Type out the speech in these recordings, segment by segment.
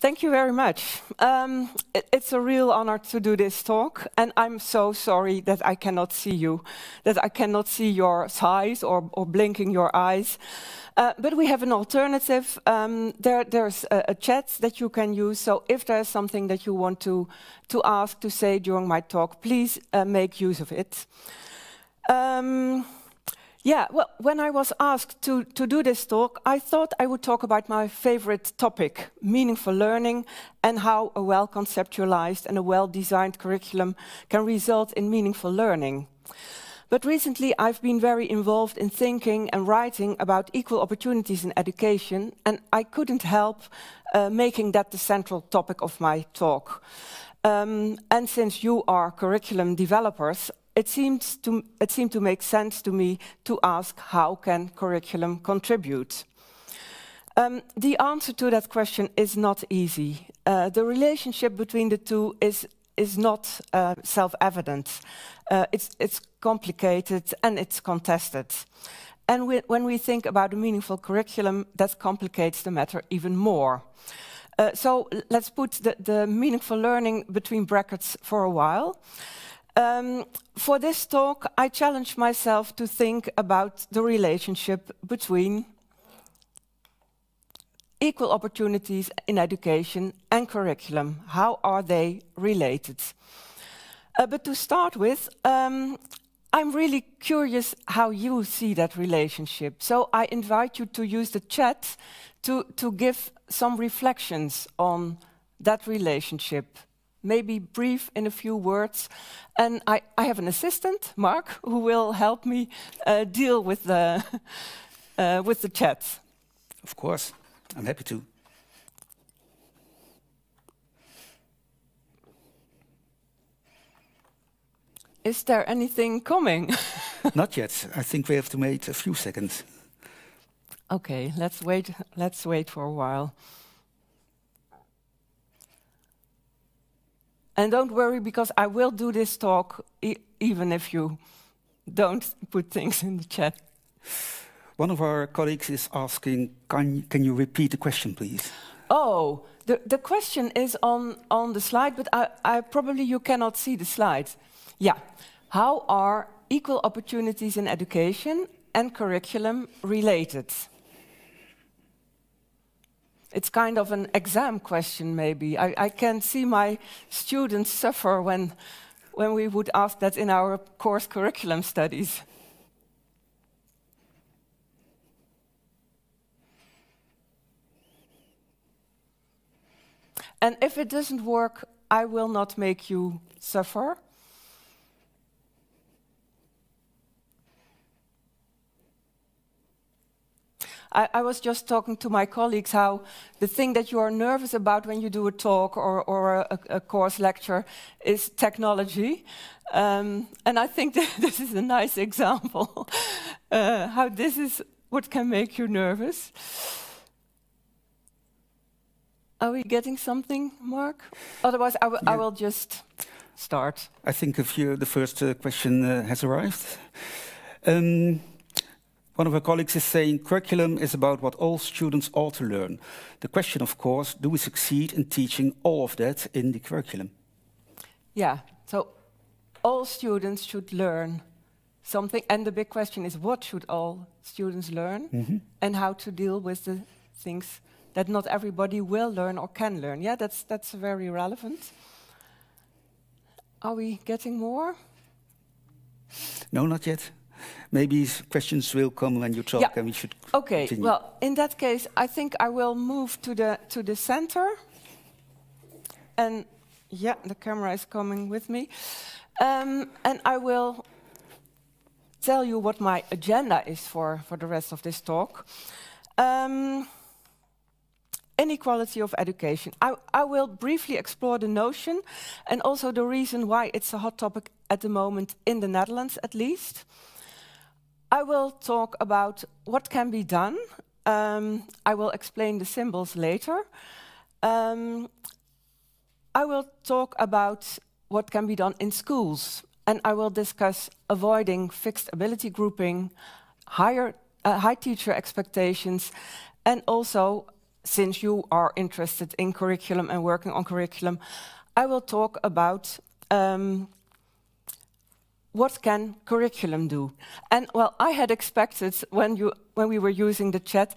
Thank you very much. Um, it, it's a real honor to do this talk, and I'm so sorry that I cannot see you, that I cannot see your size or, or blinking your eyes. Uh, but we have an alternative. Um, there, there's a, a, chat that you can use, so if there's something that you want to, to ask, to say during my talk, please uh, make use of it. Um, yeah, well, when I was asked to, to do this talk, I thought I would talk about my favorite topic, meaningful learning, and how a well conceptualized and a well designed curriculum can result in meaningful learning. But recently, I've been very involved in thinking and writing about equal opportunities in education, and I couldn't help uh, making that the central topic of my talk. Um, and since you are curriculum developers, it seemed, to, it seemed to make sense to me to ask how can curriculum contribute? Um, the answer to that question is not easy. Uh, the relationship between the two is, is not uh, self-evident. Uh, it's, it's complicated and it's contested. And we, when we think about a meaningful curriculum, that complicates the matter even more. Uh, so let's put the, the, meaningful learning between brackets for a while. Um, for this talk, I challenged myself to think about the relationship between equal opportunities in education and curriculum. How are they related? Uh, but to start with, um, I'm really curious how you see that relationship. So I invite you to use the chat to, to give some reflections on that relationship maybe brief in a few words. And I, I have an assistant, Mark, who will help me uh, deal with the, uh, with the chat. Of course, I'm happy to. Is there anything coming? Not yet. I think we have to wait a few seconds. Okay, let's wait. Let's wait for a while. And don't worry, because I will do this talk e even if you don't put things in the chat. One of our colleagues is asking, can, can you repeat the question, please? Oh, the, the question is on, on the slide, but I, I probably you cannot see the slide. Yeah. How are equal opportunities in education and curriculum related? it's kind of an exam question, maybe. I, I can see my students suffer when, when we would ask that in our course curriculum studies. And if it doesn't work, I will not make you suffer. I, I, was just talking to my colleagues how the thing that you are nervous about when you do a talk or, or a, a course lecture is technology. Um, and I think this is a nice example uh, how this is what can make you nervous. Are we getting something, Mark? Otherwise, I, yeah. I will just start. I think you, the first uh, question uh, has arrived. Um, one of her colleagues is saying, curriculum is about what all students ought to learn. The question, of course, do we succeed in teaching all of that in the curriculum? Yeah, so all students should learn something. And the big question is, what should all students learn? Mm -hmm. And how to deal with the things that not everybody will learn or can learn. Yeah, that's, that's very relevant. Are we getting more? No, not yet maybe questions will come when you talk yeah. and we should Okay, continue. well, in that case, I think I will move to the, to the center. And yeah, the camera is coming with me. Um, and I will tell you what my agenda is for, for the rest of this talk. Um, inequality of education. I, I, will briefly explore the notion and also the reason why it's a hot topic at the moment in the Netherlands at least. I will talk about what can be done. Um, I will explain the symbols later. Um, I will talk about what can be done in schools, and I will discuss avoiding fixed ability grouping, higher, uh, high teacher expectations, and also, since you are interested in curriculum and working on curriculum, I will talk about um, what can curriculum do? And well, I had expected when, you, when we were using the chat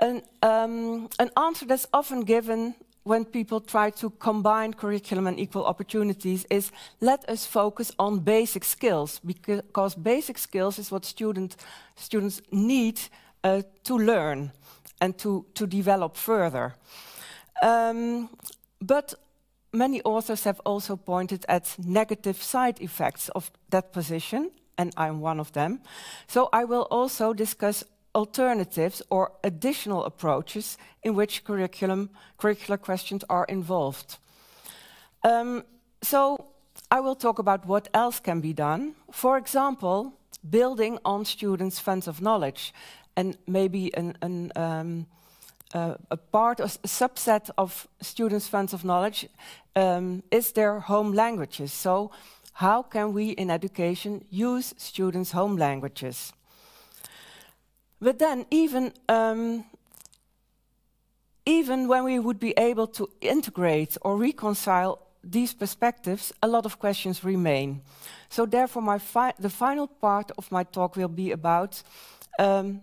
an, um, an answer that's often given when people try to combine curriculum and equal opportunities is let us focus on basic skills because basic skills is what student, students need uh, to learn and to, to develop further. Um, but many authors have also pointed at negative side effects of that position, and I'm one of them. So I will also discuss alternatives or additional approaches in which curriculum, curricular questions are involved. Um, so I will talk about what else can be done. For example, building on students' funds of knowledge and maybe an, an um, uh, a part, a subset of students' funds of knowledge um, is their home languages. So, how can we in education use students' home languages? But then, even um, even when we would be able to integrate or reconcile these perspectives, a lot of questions remain. So, therefore, fi the final part of my talk will be about um,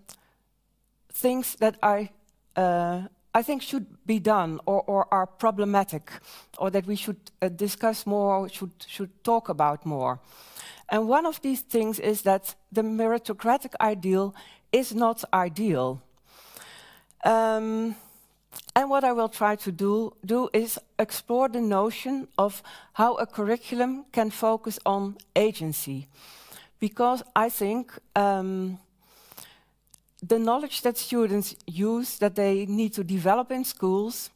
things that I uh, I think should be done or, or are problematic or that we should uh, discuss more should, should talk about more. And one of these things is that the meritocratic ideal is not ideal. Um, and what I will try to do, do is explore the notion of how a curriculum can focus on agency. Because I think um, the knowledge that students use that they need to develop in schools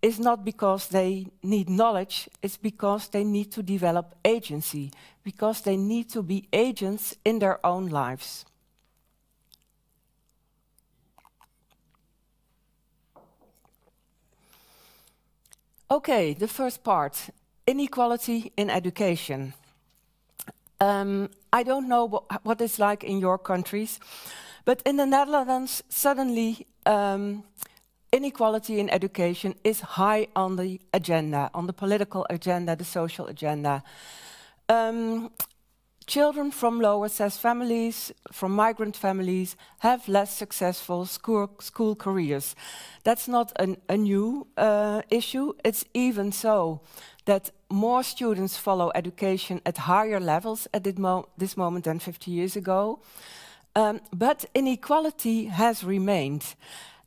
is not because they need knowledge, it's because they need to develop agency, because they need to be agents in their own lives. Okay, the first part inequality in education. Um, I don't know wh what it's like in your countries, but in the Netherlands, suddenly um, inequality in education is high on the agenda, on the political agenda, the social agenda. Um, children from lower SES families, from migrant families, have less successful school, school careers. That's not an, a new uh, issue. It's even so that more students follow education at higher levels at this, mo this moment than 50 years ago. Um, but inequality has remained.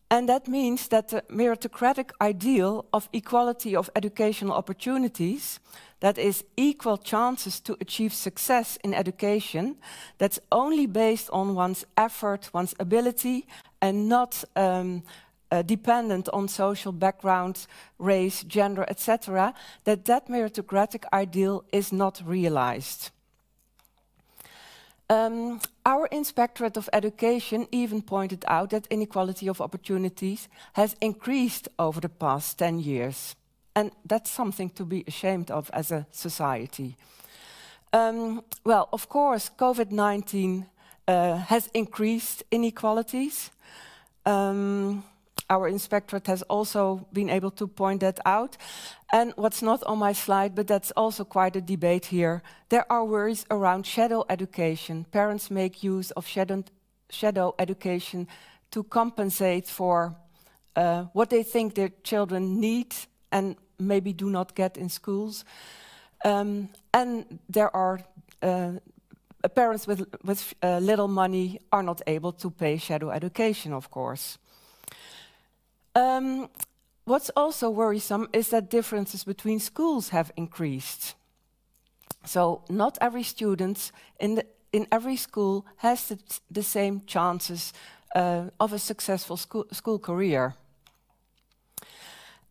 And that means that the meritocratic ideal of equality of educational opportunities, that is, equal chances to achieve success in education, that's only based on one's effort, one's ability, and not um, uh, dependent on social background, race, gender, etc., that that meritocratic ideal is not realized. Um, our Inspectorate of Education even pointed out that inequality of opportunities has increased over the past 10 years. And that's something to be ashamed of as a society. Um, well, of course, COVID 19 uh, has increased inequalities. Um, our inspectorate has also been able to point that out. And what's not on my slide, but that's also quite a debate here, there are worries around shadow education. Parents make use of shadow, shadow education to compensate for uh, what they think their children need and maybe do not get in schools. Um, and there are uh, parents with, with uh, little money are not able to pay shadow education, of course. Um, what's also worrisome is that differences between schools have increased. So not every student in, the, in every school has the, the same chances uh, of a successful school, school, career.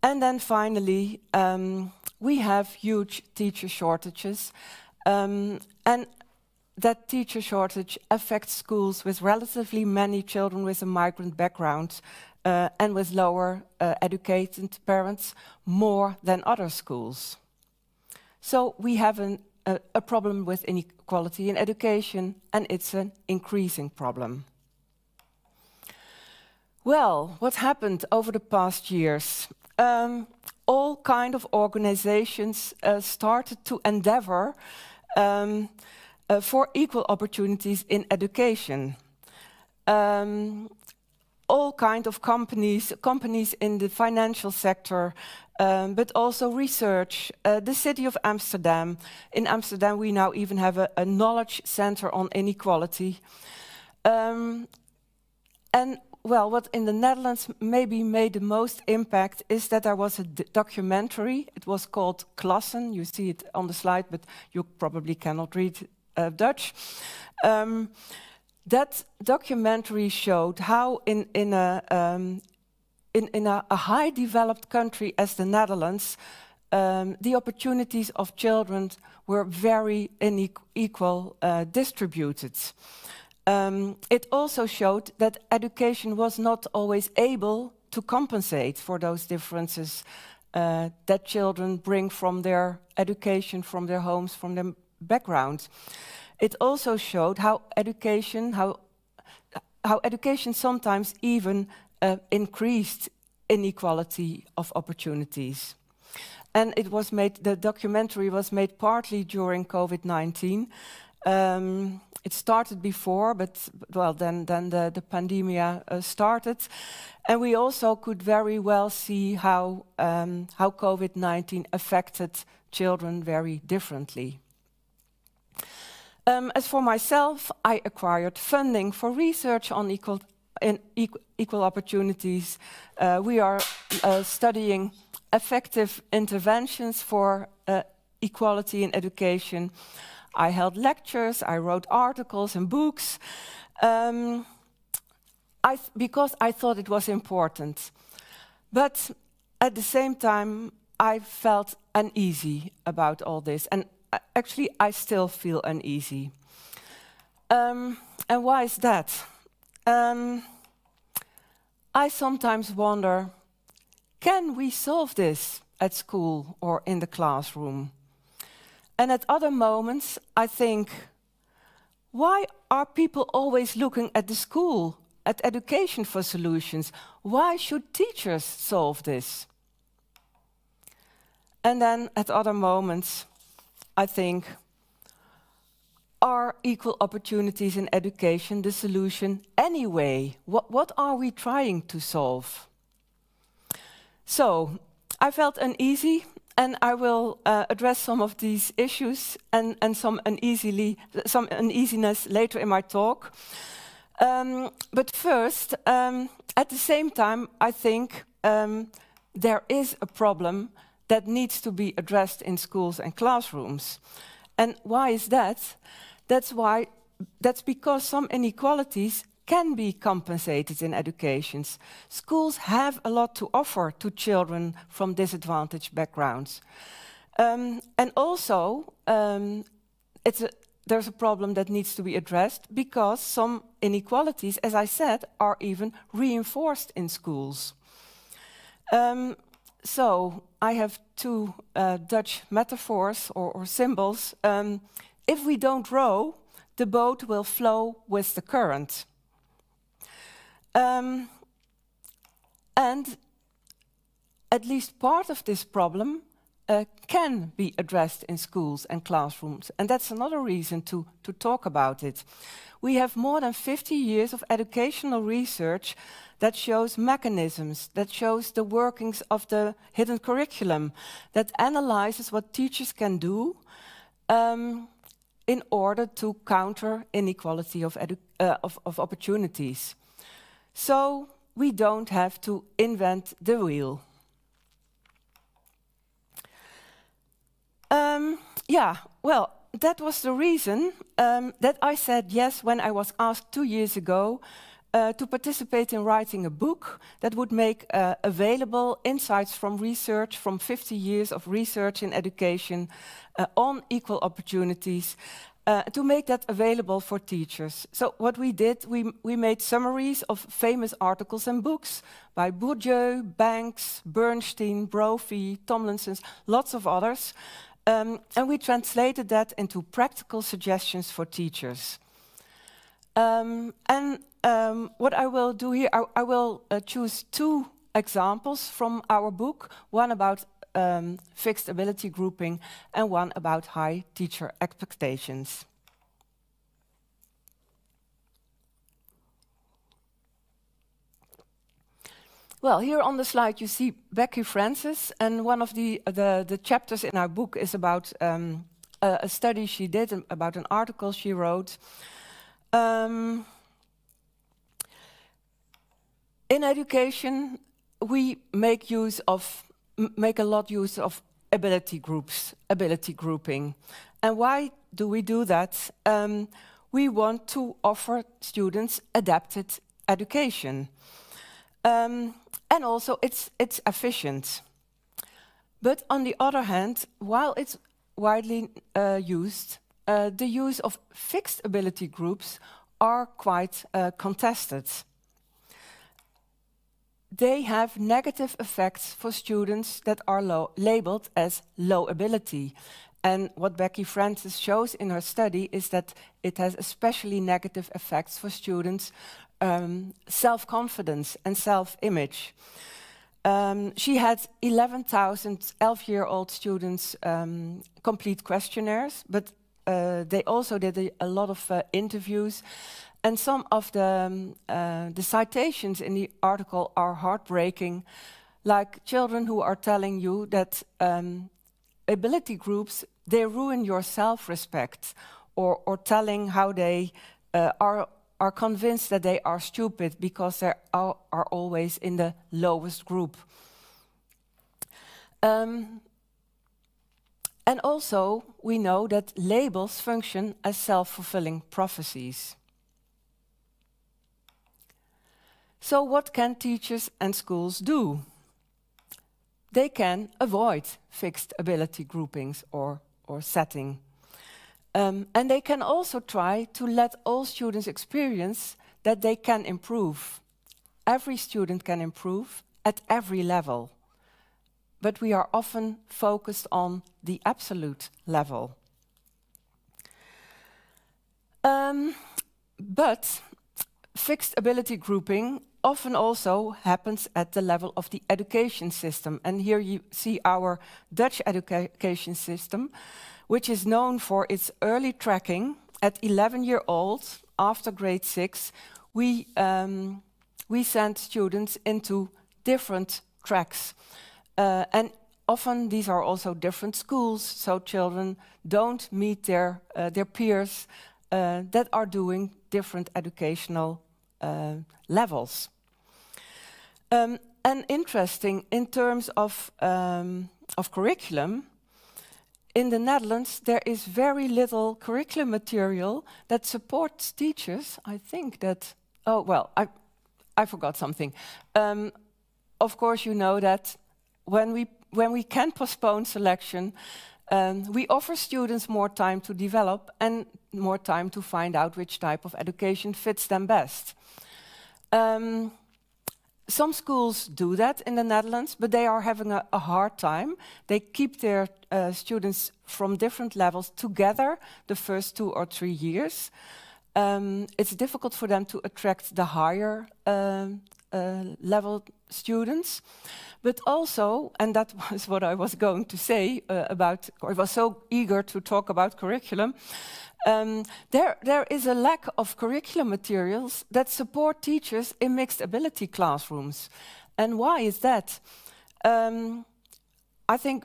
And then finally, um, we have huge teacher shortages. Um, and that teacher shortage affects schools with relatively many children with a migrant background uh, and with lower uh, educated parents more than other schools. So we have an, a, a problem with inequality in education, and it's an increasing problem. Well, what happened over the past years? Um, all kind of organizations uh, started to endeavor um, uh, for equal opportunities in education. Um, all kind of companies, companies in the financial sector, um, but also research. Uh, the city of Amsterdam. In Amsterdam, we now even have a, a knowledge center on inequality. Um, and well, what in the Netherlands maybe made the most impact is that there was a documentary. It was called Klassen. You see it on the slide, but you probably cannot read uh, Dutch. Um, that documentary showed how in, in, a, um, in, in a, a, high developed country as the Netherlands, um, the opportunities of children were very unequal uh, distributed. Um, it also showed that education was not always able to compensate for those differences uh, that children bring from their education, from their homes, from their background. It also showed how education, how, how education sometimes even uh, increased inequality of opportunities. And it was made, the documentary was made partly during COVID-19. Um, it started before, but well, then, then the, the pandemic uh, started. And we also could very well see how, um, how COVID-19 affected children very differently. Um, as for myself, I acquired funding for research on equal, equal opportunities. Uh, we are uh, studying effective interventions for uh, equality in education. I held lectures, I wrote articles and books, um, I because I thought it was important. But at the same time, I felt uneasy about all this. And actually, I still feel uneasy. Um, and why is that? Um, I sometimes wonder, can we solve this at school or in the classroom? And at other moments, I think, why are people always looking at the school, at education for solutions? Why should teachers solve this? And then at other moments, I think, are equal opportunities in education the solution anyway? What, what are we trying to solve? So, I felt uneasy and I will uh, address some of these issues and, and some, uneasily, some uneasiness later in my talk. Um, but first, um, at the same time, I think um, there is a problem that needs to be addressed in schools and classrooms. And why is that? That's why that's because some inequalities can be compensated in educations. Schools have a lot to offer to children from disadvantaged backgrounds. Um, and also, um, a, there's a problem that needs to be addressed because some inequalities, as I said, are even reinforced in schools. Um, so I have two uh, Dutch metaphors or, or symbols. Um, if we don't row, the boat will flow with the current. Um, and at least part of this problem uh, can be addressed in schools and classrooms. And that's another reason to, to talk about it. We have more than 50 years of educational research that shows mechanisms, that shows the workings of the hidden curriculum, that analyzes what teachers can do um, in order to counter inequality of, uh, of, of opportunities. So we don't have to invent the wheel. Um, yeah, well, that was the reason um, that I said yes when I was asked two years ago uh, to participate in writing a book that would make uh, available insights from research, from 50 years of research in education uh, on equal opportunities, uh, to make that available for teachers. So what we did, we, we made summaries of famous articles and books by Bourdieu, Banks, Bernstein, Brophy, Tomlinson's, lots of others. Um, and we translated that into practical suggestions for teachers. Um, and um, what I will do here, I, I will uh, choose two examples from our book, one about um, fixed ability grouping and one about high teacher expectations. Well, here on the slide you see Becky Francis, and one of the, the, the chapters in our book is about um, a, a, study she did about an article she wrote. Um, in education, we make use of make a lot use of ability groups, ability grouping, and why do we do that? Um, we want to offer students adapted education, um, and also it's it's efficient. But on the other hand, while it's widely uh, used, uh, the use of fixed ability groups are quite uh, contested they have negative effects for students that are labeled as low ability. And what Becky Francis shows in her study is that it has especially negative effects for students' um, self confidence and self image. Um, she had 11,000 11 year old students um, complete questionnaires, but uh, they also did a, a lot of uh, interviews and some of the, um, uh, the citations in the article are heartbreaking, like children who are telling you that um, ability groups, they ruin your self-respect, or, or telling how they uh, are, are convinced that they are stupid because they are, are always in the lowest group. Um, and also, we know that labels function as self fulfilling prophecies. So what can teachers and schools do? They can avoid fixed ability groupings or, or setting. Um, and they can also try to let all students experience that they can improve. Every student can improve at every level. But we are often focused on the absolute level. Um, but fixed ability grouping often also happens at the level of the education system. And here you see our Dutch education system, which is known for its early tracking. At 11 year old, after grade 6, we, um, we send students into different tracks. Uh, and often these are also different schools, so children don't meet their, uh, their peers uh, that are doing different educational uh, levels. Um, and interesting in terms of, um, of curriculum, in the Netherlands, there is very little curriculum material that supports teachers. I think that, oh, well, I, I forgot something. Um, of course, you know that when we, when we can postpone selection, um, we offer students more time to develop and more time to find out which type of education fits them best. Um, some schools do that in the Netherlands, but they are having a, a hard time. They keep their uh, students from different levels together the first two or three years. Um, it's difficult for them to attract the higher uh, uh, level students, but also, and that was what I was going to say uh, about, I was so eager to talk about curriculum, um, there, there is a lack of curriculum materials that support teachers in mixed ability classrooms. And why is that? Um, I think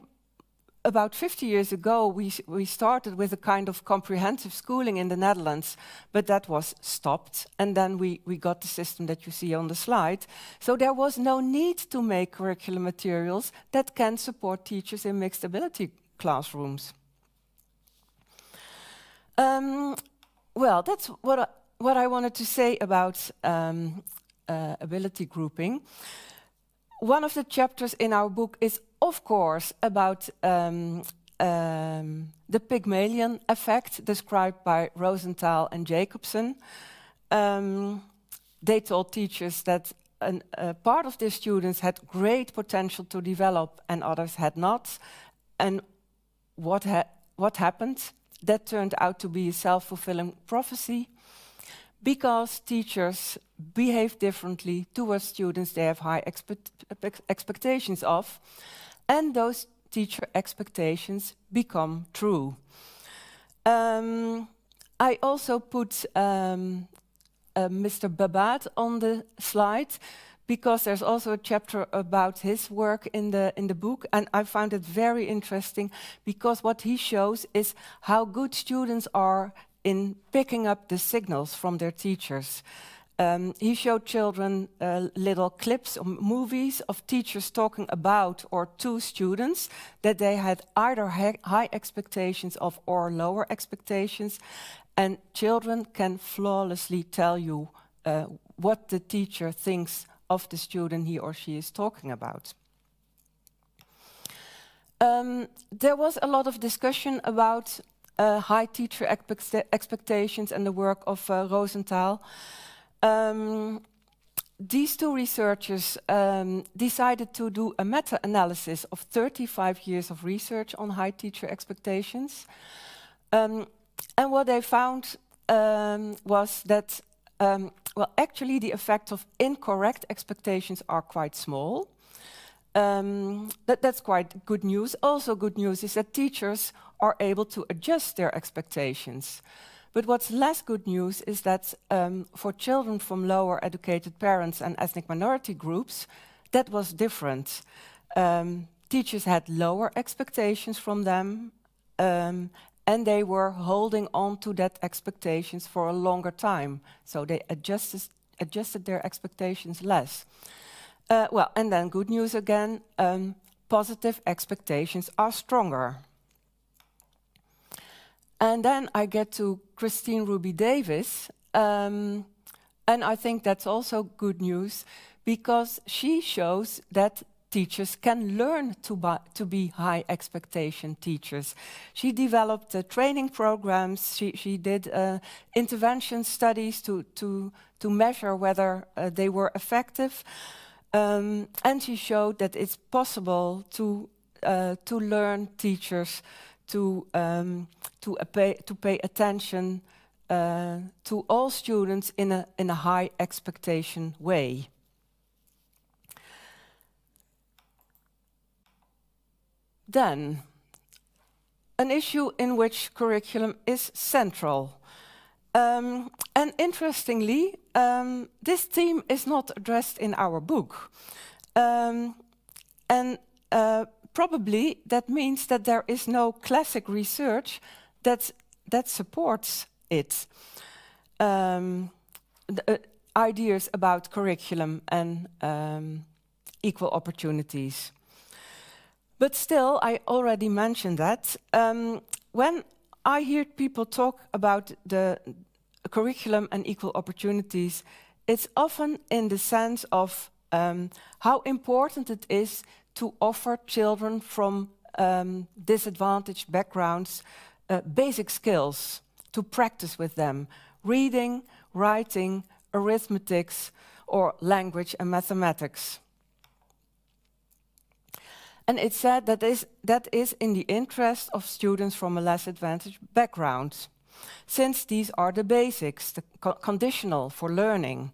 about 50 years ago, we, we started with a kind of comprehensive schooling in the Netherlands, but that was stopped. And then we, we got the system that you see on the slide. So there was no need to make curriculum materials that can support teachers in mixed ability classrooms. Um, well, that's what I, what I wanted to say about um, uh, ability grouping one of the chapters in our book is, of course, about um, um, the Pygmalion effect described by Rosenthal and Jacobson. Um, they told teachers that a part of their students had great potential to develop and others had not. And what, ha what happened? That turned out to be a self fulfilling prophecy because teachers behave differently towards students they have high expect expectations of, and those teacher expectations become true. Um, I also put um, uh, Mr. Babat on the slide because there's also a chapter about his work in the in the book and I found it very interesting because what he shows is how good students are in picking up the signals from their teachers. Um, he showed children uh, little clips or movies of teachers talking about or to students that they had either high expectations of or lower expectations. And children can flawlessly tell you uh, what the teacher thinks of the student he or she is talking about. Um, there was a lot of discussion about uh, high teacher expectations and the work of uh, Rosenthal. Um, these two researchers um, decided to do a meta-analysis of 35 years of research on high teacher expectations. Um, and what they found um, was that, um, well, actually the effects of incorrect expectations are quite small. Um, that, that's quite good news. Also good news is that teachers are able to adjust their expectations. But what's less good news is that um, for children from lower educated parents and ethnic minority groups, that was different. Um, teachers had lower expectations from them, um, and they were holding on to that expectations for a longer time. So they adjusted, adjusted their expectations less. Uh, well, and then good news again, um, positive expectations are stronger. And then I get to Christine Ruby Davis. Um, and I think that's also good news because she shows that teachers can learn to, to be high expectation teachers. She developed uh, training programs, she, she did uh, intervention studies to, to, to measure whether uh, they were effective. Um, and she showed that it's possible to, uh, to learn teachers to um, to, pay, to pay attention uh, to all students in a in a high expectation way. Then, an issue in which curriculum is central. Um, and interestingly, um, this theme is not addressed in our book. Um, and uh, probably that means that there is no classic research that, that supports it. Um, the, uh, ideas about curriculum and um, equal opportunities. But still, I already mentioned that. Um, when I hear people talk about the curriculum and equal opportunities, it's often in the sense of um, how important it is to offer children from um, disadvantaged backgrounds uh, basic skills to practice with them reading, writing, arithmetics, or language and mathematics. And it said that is, that is in the interest of students from a less advantaged background, since these are the basics, the co conditional for learning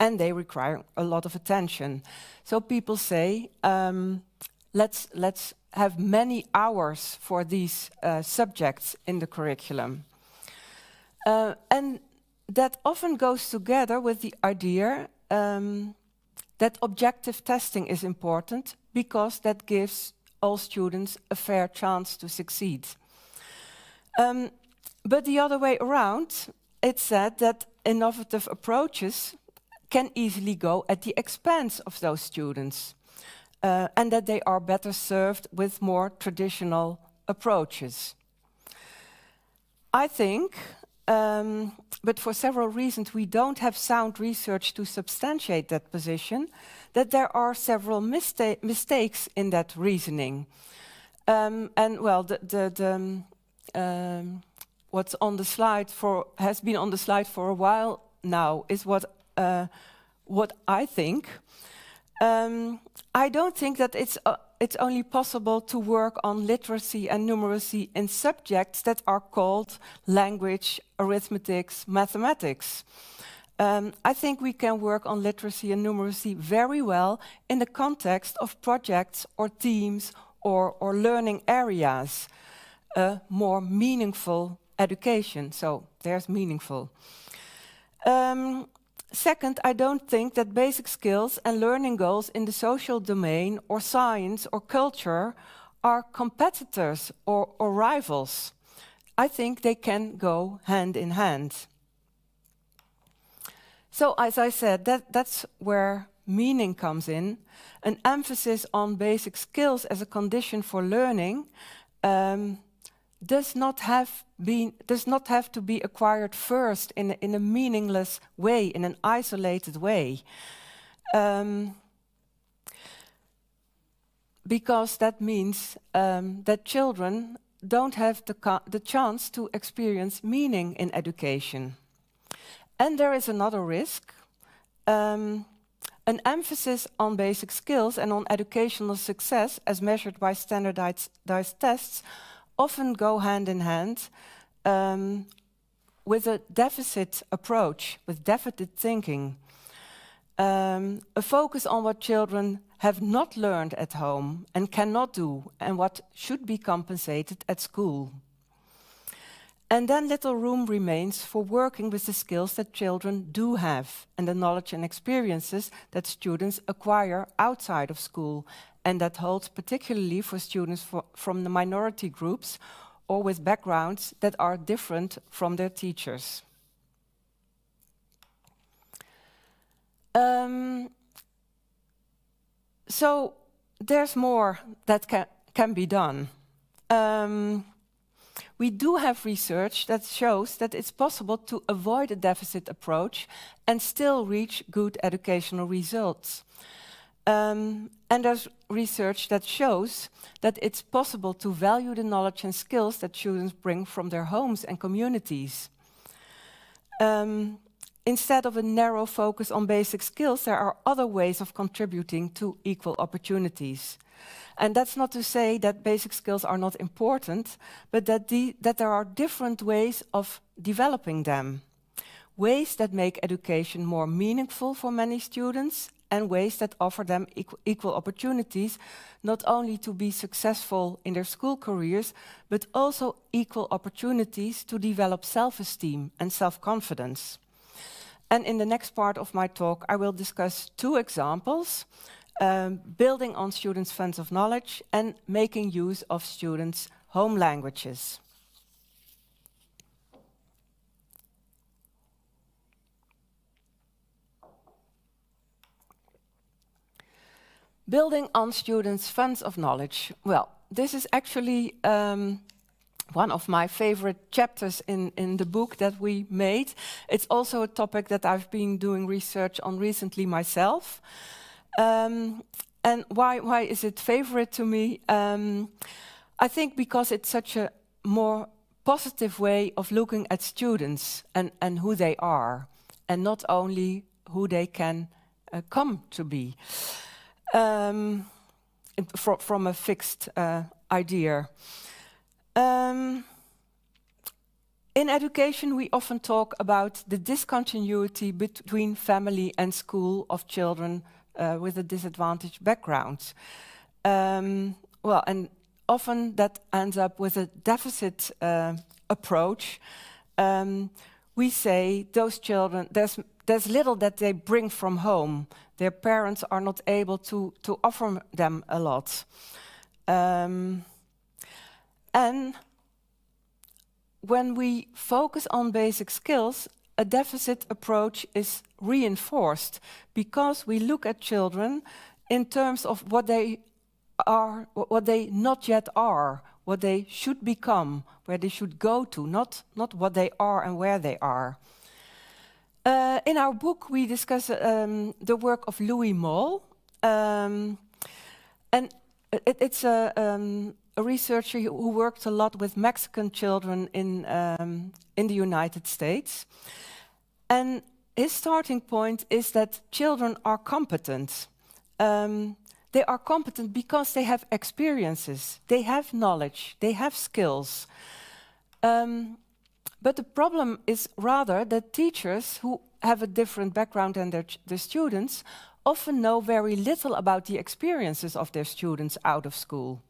and they require a lot of attention. So people say, um, let's, let's have many hours for these uh, subjects in the curriculum. Uh, and that often goes together with the idea um, that objective testing is important because that gives all students a fair chance to succeed. Um, but the other way around, it's said that innovative approaches can easily go at the expense of those students uh, and that they are better served with more traditional approaches. I think, um, but for several reasons, we don't have sound research to substantiate that position, that there are several mista mistakes in that reasoning. Um, and well, the, the, the um, um what's on the slide for has been on the slide for a while now is what uh, what I think. Um, I don't think that it's, uh, it's only possible to work on literacy and numeracy in subjects that are called language, arithmetic, mathematics. Um, I think we can work on literacy and numeracy very well in the context of projects or teams or, or learning areas. a more meaningful education, so there's meaningful. Um, Second, I don't think that basic skills and learning goals in the social domain or science or culture are competitors or, or rivals. I think they can go hand in hand. So, as I said, that, that's where meaning comes in an emphasis on basic skills as a condition for learning. Um, does not have been does not have to be acquired first in a, in a meaningless way, in an isolated way, um, because that means um, that children don't have the, the chance to experience meaning in education. And there is another risk. Um, an emphasis on basic skills and on educational success, as measured by standardized tests, often go hand in hand um, with a deficit approach, with deficit thinking, um, a focus on what children have not learned at home and cannot do, and what should be compensated at school. And then little room remains for working with the skills that children do have and the knowledge and experiences that students acquire outside of school and that holds particularly for students for, from the minority groups or with backgrounds that are different from their teachers. Um, so there's more that ca can be done. Um, we do have research that shows that it's possible to avoid a deficit approach and still reach good educational results. Um, and there's research that shows that it's possible to value the knowledge and skills that students bring from their homes and communities. Um, instead of a narrow focus on basic skills, there are other ways of contributing to equal opportunities. And that's not to say that basic skills are not important, but that, the, that there are different ways of developing them. Ways that make education more meaningful for many students and ways that offer them equal opportunities, not only to be successful in their school careers, but also equal opportunities to develop self-esteem and self-confidence. And in the next part of my talk, I will discuss two examples, um, building on students' funds of knowledge and making use of students' home languages. Building on students' funds of knowledge. Well, this is actually um, one of my favorite chapters in, in the book that we made. It's also a topic that I've been doing research on recently myself. Um, and why, why is it favorite to me? Um, I think because it's such a more positive way of looking at students and, and who they are, and not only who they can uh, come to be um, from, from a fixed uh, idea. Um, in education, we often talk about the discontinuity between family and school of children uh, with a disadvantaged background. Um, well, and often that ends up with a deficit uh, approach. Um, we say those children, there's there's little that they bring from home. Their parents are not able to, to offer them a lot. Um, and when we focus on basic skills, a deficit approach is reinforced because we look at children in terms of what they are, what they not yet are, what they should become, where they should go to, not, not what they are and where they are. Uh, in our book, we discuss um, the work of Louis Moll. Um, and it, it's a, um, a, researcher who worked a lot with Mexican children in, um, in the United States. And his starting point is that children are competent. Um, they are competent because they have experiences, they have knowledge, they have skills. Um, but the problem is rather that teachers who have a different background than their, their students often know very little about the experiences of their students out of school.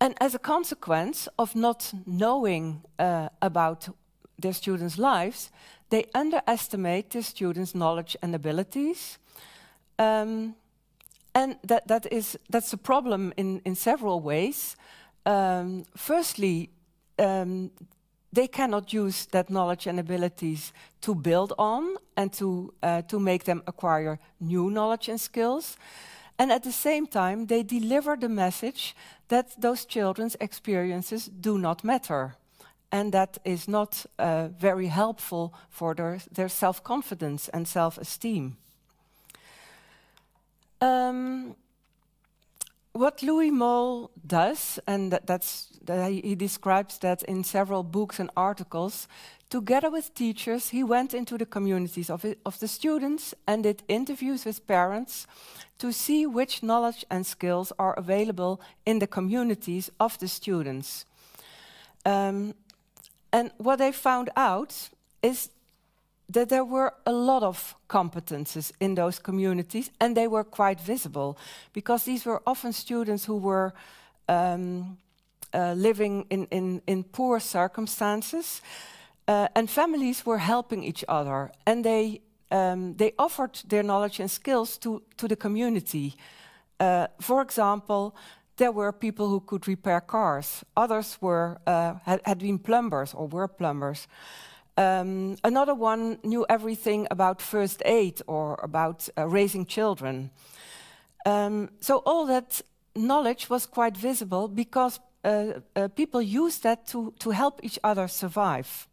And as a consequence of not knowing uh, about their students' lives, they underestimate their students' knowledge and abilities. Um, and that, that is, that's a problem in, in several ways. Um, firstly, um, they cannot use that knowledge and abilities to build on and to, uh, to make them acquire new knowledge and skills. And at the same time, they deliver the message that those children's experiences do not matter. And that is not uh, very helpful for their, their self confidence and self esteem. Um, what Louis Moll does, and that's he, describes that in several books and articles, together with teachers, he went into the communities of, of the students and did interviews with parents to see which knowledge and skills are available in the communities of the students. Um, and what they found out is that there were a lot of competences in those communities, and they were quite visible because these were often students who were um, uh, living in, in, in poor circumstances, uh, and families were helping each other, and they um, they offered their knowledge and skills to to the community. Uh, for example, there were people who could repair cars. Others were uh, had, had, been plumbers or were plumbers. Um, another one knew everything about first aid or about uh, raising children. Um, so all that knowledge was quite visible because uh, uh, people used that to, to help each other survive.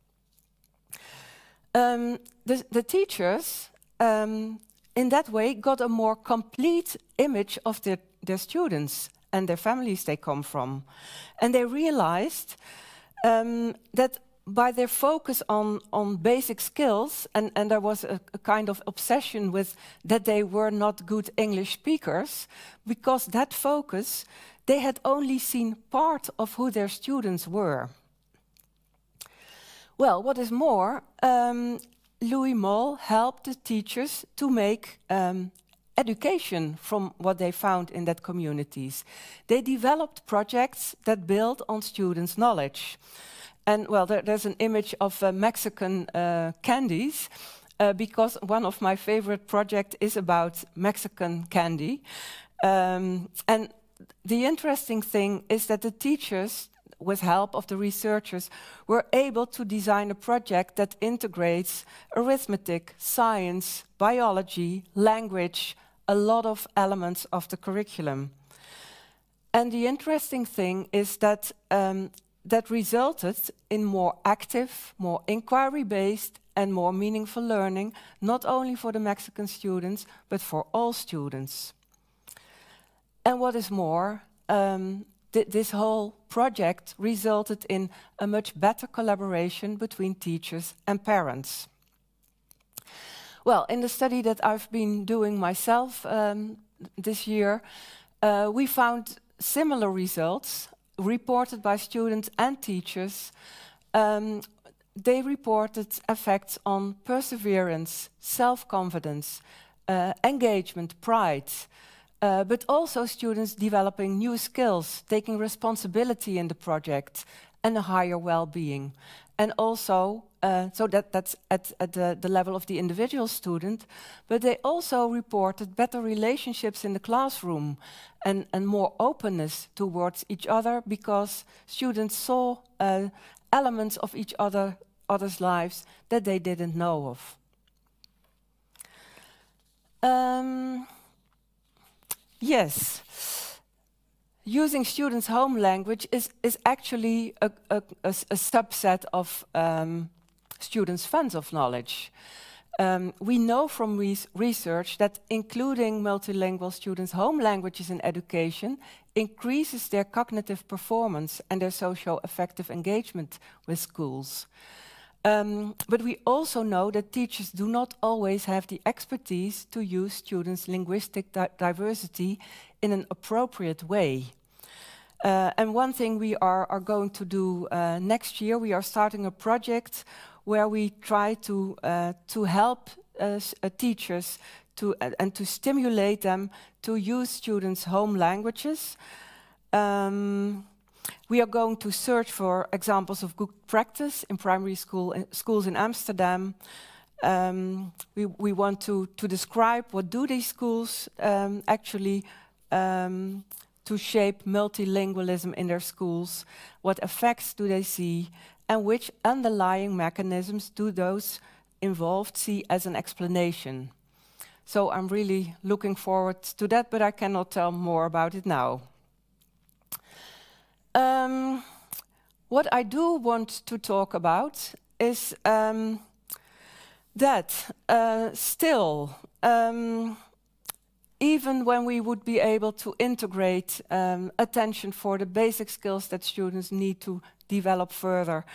Um, the, the, teachers, um, in that way, got a more complete image of their their students and their families they come from. And they realized um, that by their focus on, on basic skills, and, and there was a, a, kind of obsession with that they were not good English speakers, because that focus, they had only seen part of who their students were. Well, what is more, um, Louis Moll helped the teachers to make um, education from what they found in that communities. They developed projects that build on students' knowledge. And well, there, there's an image of uh, Mexican uh, candies. Uh, because one of my favorite projects is about Mexican candy. Um, and the interesting thing is that the teachers with help of the researchers, were able to design a project that integrates arithmetic, science, biology, language, a lot of elements of the curriculum. And the interesting thing is that um, that resulted in more active, more inquiry-based and more meaningful learning, not only for the Mexican students, but for all students. And what is more, um, th this whole project resulted in a much better collaboration between teachers and parents. Well, in the study that I've been doing myself um, this year, uh, we found similar results reported by students and teachers, um, they reported effects on perseverance, self-confidence, uh, engagement, pride, uh, but also students developing new skills, taking responsibility in the project, and a higher well-being. And also uh, so that, that's at, at the, the, level of the individual student. But they also reported better relationships in the classroom and, and more openness towards each other because students saw uh, elements of each other, other's lives that they didn't know of. Um, yes using students' home language is, is actually a, a, a, a subset of um, students' fans of knowledge. Um, we know from res research that including multilingual students' home languages in education increases their cognitive performance and their social effective engagement with schools. Um, but we also know that teachers do not always have the expertise to use students' linguistic di diversity in an appropriate way. Uh, and one thing we are, are going to do uh, next year, we are starting a project where we try to, uh, to help uh, uh teachers to, uh, and to stimulate them to use students' home languages. Um, we are going to search for examples of good practice in primary school in uh, schools in Amsterdam. Um, we, we, want to, to describe what do these schools um, actually um, to shape multilingualism in their schools, what effects do they see, and which underlying mechanisms do those involved see as an explanation. So I'm really looking forward to that, but I cannot tell more about it now. Um, what I do want to talk about is um, that uh, still, um, even when we would be able to integrate um, attention for the basic skills that students need to develop further.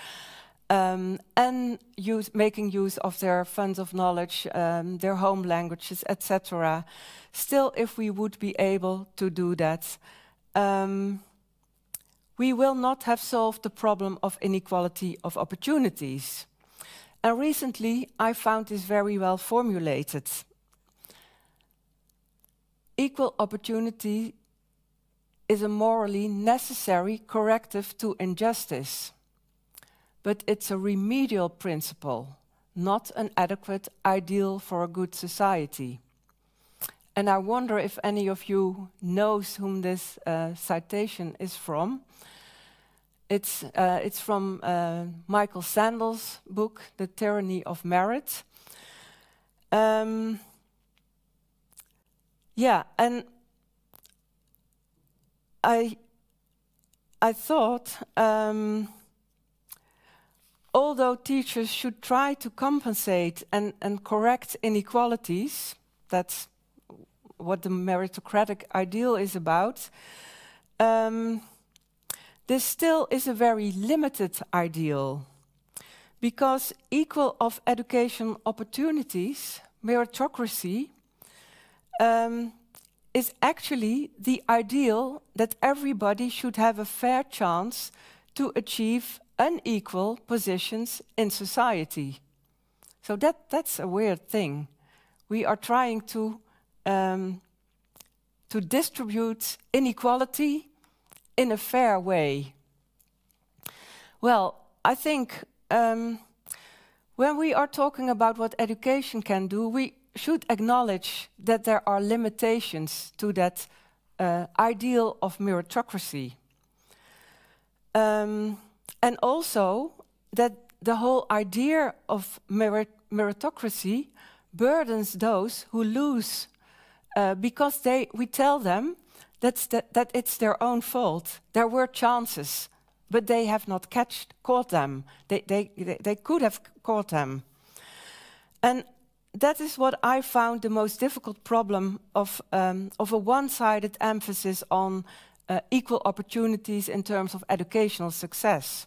Um, and use, making use of their funds of knowledge, um, their home languages, etc. Still, if we would be able to do that, um, we will not have solved the problem of inequality of opportunities. And recently, I found this very well formulated. Equal opportunity is a morally necessary corrective to injustice. But it's a remedial principle, not an adequate ideal for a good society. And I wonder if any of you knows whom this uh, citation is from. It's, uh, it's from uh, Michael Sandel's book, The Tyranny of Merit. Um, yeah, and I, I thought, um, although teachers should try to compensate and, and correct inequalities, that's what the meritocratic ideal is about, um, this still is a very limited ideal because equal of education opportunities, meritocracy, um, is actually the ideal that everybody should have a fair chance to achieve unequal positions in society. So that, that's a weird thing. We are trying to, um, to distribute inequality in a fair way. Well, I think um, when we are talking about what education can do, we, should acknowledge that there are limitations to that uh, ideal of meritocracy. Um, and also that the whole idea of merit meritocracy burdens those who lose uh, because they, we tell them that's the, that it's their own fault. There were chances, but they have not catched, caught them. They, they, they could have caught them. And that is what I found the most difficult problem of, um, of a one-sided emphasis on uh, equal opportunities in terms of educational success.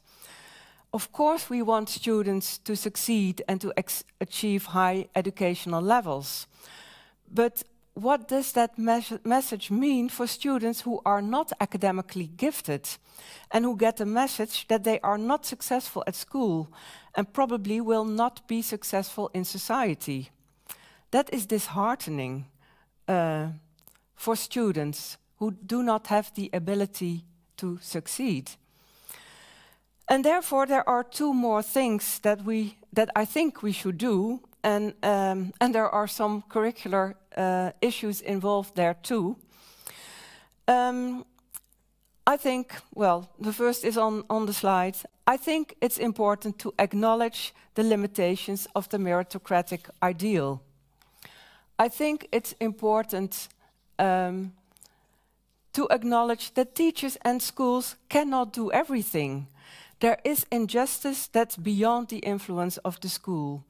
Of course, we want students to succeed and to achieve high educational levels. But what does that mes message mean for students who are not academically gifted and who get the message that they are not successful at school and probably will not be successful in society? That is disheartening uh, for students who do not have the ability to succeed. And therefore, there are two more things that, we, that I think we should do and, um, and there are some curricular uh, issues involved there too. Um, I think, well, the first is on, on the slide. I think it's important to acknowledge the limitations of the meritocratic ideal. I think it's important um, to acknowledge that teachers and schools cannot do everything. There is injustice that's beyond the influence of the school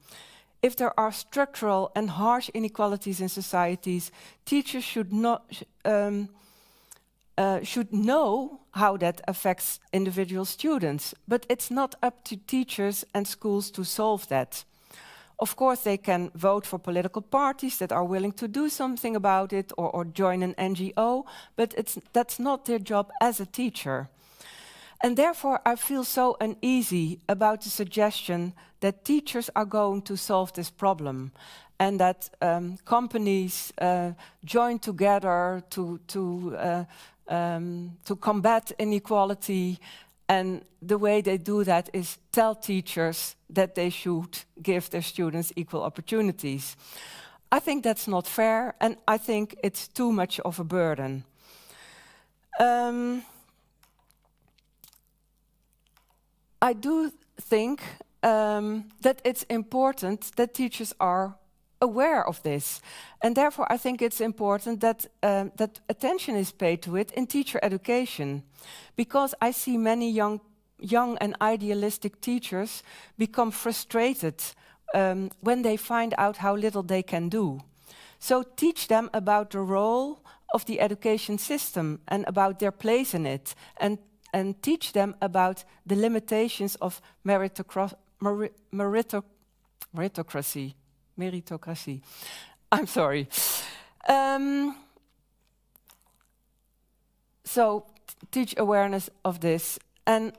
if there are structural and harsh inequalities in societies, teachers should not um, uh, should know how that affects individual students. But it's not up to teachers and schools to solve that. Of course, they can vote for political parties that are willing to do something about it or, or join an NGO, but that's not their job as a teacher. And therefore, I feel so uneasy about the suggestion that teachers are going to solve this problem and that um, companies uh, join together to, to, uh, um, to combat inequality. And the way they do that is tell teachers that they should give their students equal opportunities. I think that's not fair, and I think it's too much of a burden. Um, I do think um, that it's important that teachers are aware of this. And therefore, I think it's important that, um, that attention is paid to it in teacher education. Because I see many young, young and idealistic teachers become frustrated um, when they find out how little they can do. So teach them about the role of the education system and about their place in it and and teach them about the limitations of mer meritocracy. Meritocracy. I'm sorry. Um, so teach awareness of this and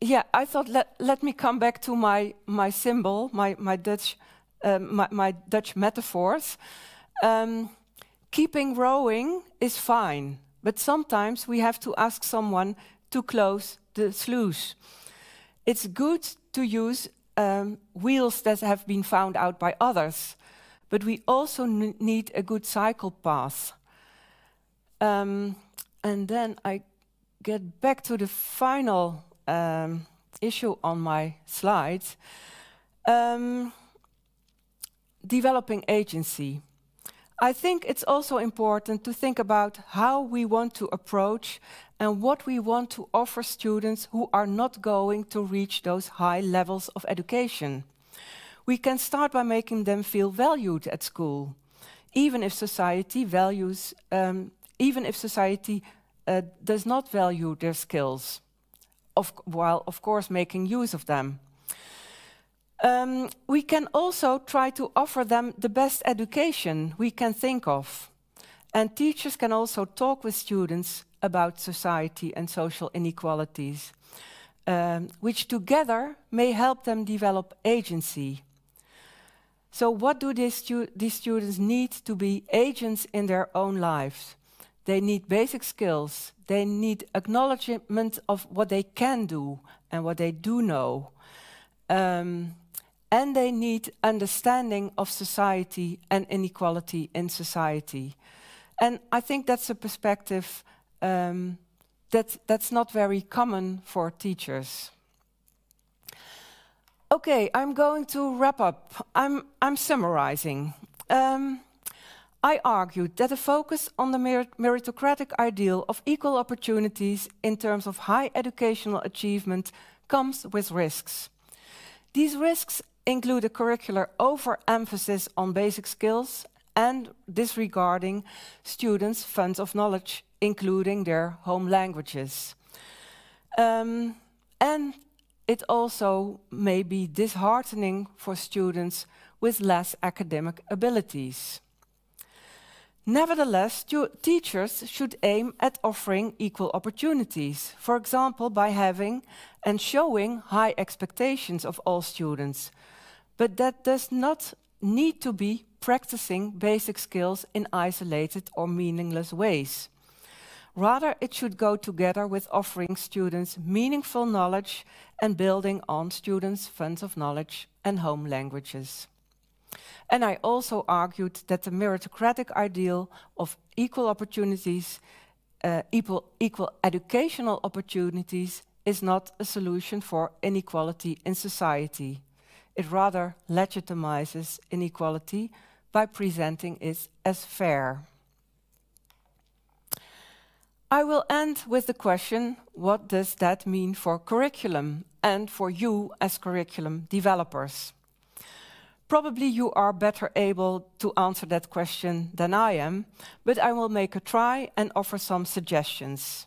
yeah i thought let, let me come back to my my symbol my my dutch um, my, my, dutch metaphors um, keeping rowing is fine but sometimes we have to ask someone to close the sluice. It's good to use um, wheels that have been found out by others, but we also need a good cycle path. Um, and then I get back to the final um, issue on my slides: um, developing agency. I think it's also important to think about how we want to approach and what we want to offer students who are not going to reach those high levels of education. We can start by making them feel valued at school, even if society values, um, even if society uh, does not value their skills, of, while of course making use of them. Um, we can also try to offer them the best education we can think of. And teachers can also talk with students about society and social inequalities, um, which together may help them develop agency. So what do these, stu these students need to be agents in their own lives? They need basic skills. They need acknowledgement of what they can do and what they do know. Um, and they need understanding of society and inequality in society. And I think that's a perspective um, that, that's not very common for teachers. Okay, I'm going to wrap up. I'm, I'm summarizing. Um, I argued that a focus on the merit meritocratic ideal of equal opportunities in terms of high educational achievement comes with risks. These risks include a curricular overemphasis on basic skills and disregarding students' funds of knowledge, including their home languages. Um, and it also may be disheartening for students with less academic abilities. Nevertheless, teachers should aim at offering equal opportunities, for example, by having and showing high expectations of all students, but that does not need to be practicing basic skills in isolated or meaningless ways. Rather, it should go together with offering students meaningful knowledge and building on students' funds of knowledge and home languages. And I also argued that the meritocratic ideal of equal opportunities, uh, equal, equal educational opportunities, is not a solution for inequality in society it rather legitimizes inequality by presenting it as fair. I will end with the question, what does that mean for curriculum and for you as curriculum developers? Probably you are better able to answer that question than I am, but I will make a try and offer some suggestions.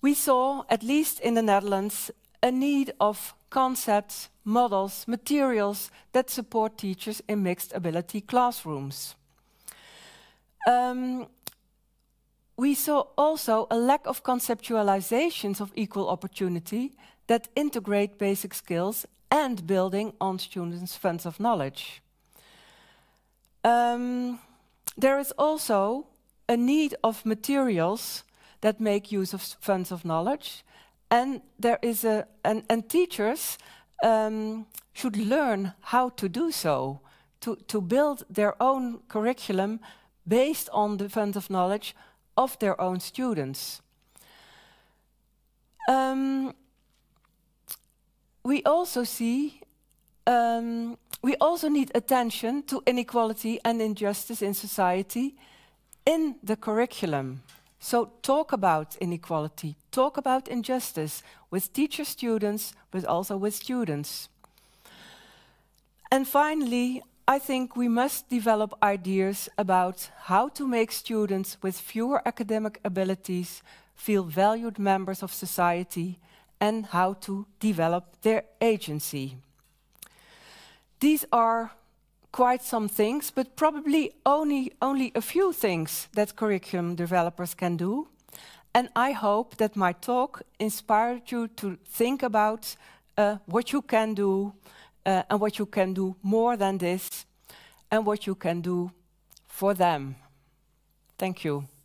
We saw, at least in the Netherlands, a need of concepts, models, materials that support teachers in mixed ability classrooms. Um, we saw also a lack of conceptualizations of equal opportunity that integrate basic skills and building on students' funds of knowledge. Um, there is also a need of materials that make use of funds of knowledge and there is a and, and teachers um, should learn how to do so to, to build their own curriculum based on the fund of knowledge of their own students um, we also see um, we also need attention to inequality and injustice in society in the curriculum so talk about inequality, talk about injustice with teacher students, but also with students. And finally, I think we must develop ideas about how to make students with fewer academic abilities feel valued members of society and how to develop their agency. These are quite some things, but probably only, only a few things that curriculum developers can do. And I hope that my talk inspired you to think about uh, what you can do uh, and what you can do more than this and what you can do for them. Thank you.